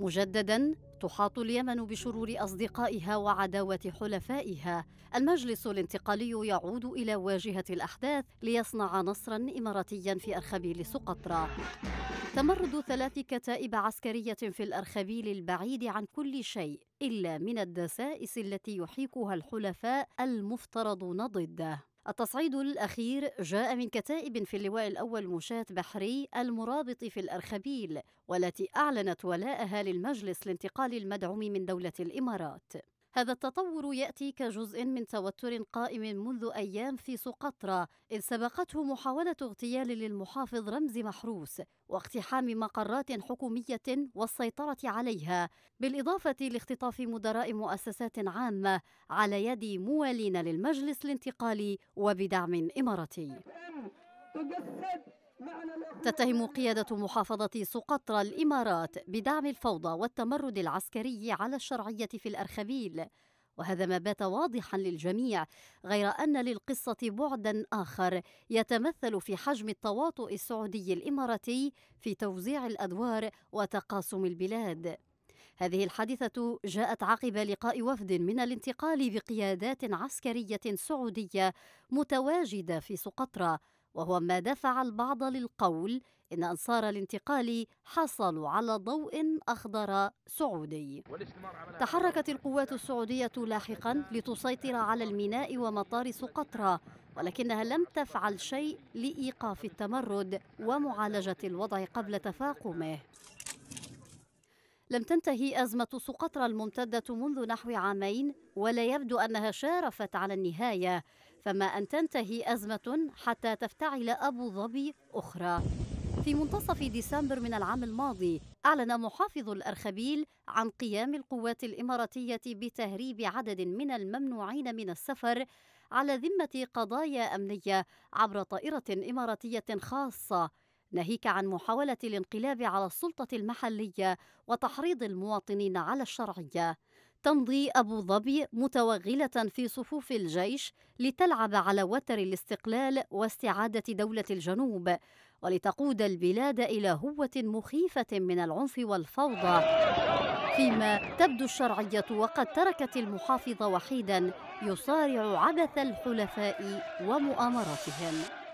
مجددا تحاط اليمن بشرور اصدقائها وعداوه حلفائها المجلس الانتقالي يعود الى واجهه الاحداث ليصنع نصرا اماراتيا في ارخبيل سقطرى تمرد ثلاث كتائب عسكريه في الارخبيل البعيد عن كل شيء الا من الدسائس التي يحيكها الحلفاء المفترضون ضده التصعيد الأخير جاء من كتائب في اللواء الأول مشاة بحري المرابط في الأرخبيل والتي أعلنت ولاءها للمجلس لانتقال المدعوم من دولة الإمارات هذا التطور يأتي كجزء من توتر قائم منذ أيام في سقطرى إذ سبقته محاولة اغتيال للمحافظ رمزي محروس واقتحام مقرات حكومية والسيطرة عليها بالإضافة لاختطاف مدراء مؤسسات عامة على يد موالين للمجلس الانتقالي وبدعم إماراتي تتهم قيادة محافظة سقطرى الإمارات بدعم الفوضى والتمرد العسكري على الشرعية في الأرخبيل وهذا ما بات واضحا للجميع غير أن للقصة بعدا آخر يتمثل في حجم التواطؤ السعودي الإماراتي في توزيع الأدوار وتقاسم البلاد هذه الحادثة جاءت عقب لقاء وفد من الانتقال بقيادات عسكرية سعودية متواجدة في سقطرى وهو ما دفع البعض للقول إن أنصار الانتقال حصلوا على ضوء أخضر سعودي تحركت القوات السعودية لاحقا لتسيطر على الميناء ومطار سقطرى ولكنها لم تفعل شيء لإيقاف التمرد ومعالجة الوضع قبل تفاقمه لم تنتهي أزمة سقطرى الممتدة منذ نحو عامين ولا يبدو أنها شارفت على النهاية فما أن تنتهي أزمة حتى تفتعل أبو ظبي أخرى في منتصف ديسمبر من العام الماضي أعلن محافظ الأرخبيل عن قيام القوات الإماراتية بتهريب عدد من الممنوعين من السفر على ذمة قضايا أمنية عبر طائرة إماراتية خاصة ناهيك عن محاولة الانقلاب على السلطة المحلية وتحريض المواطنين على الشرعية. تمضي أبو ظبي متوغلة في صفوف الجيش لتلعب على وتر الاستقلال واستعادة دولة الجنوب، ولتقود البلاد إلى هوة مخيفة من العنف والفوضى. فيما تبدو الشرعية وقد تركت المحافظ وحيدا يصارع عبث الحلفاء ومؤامراتهم.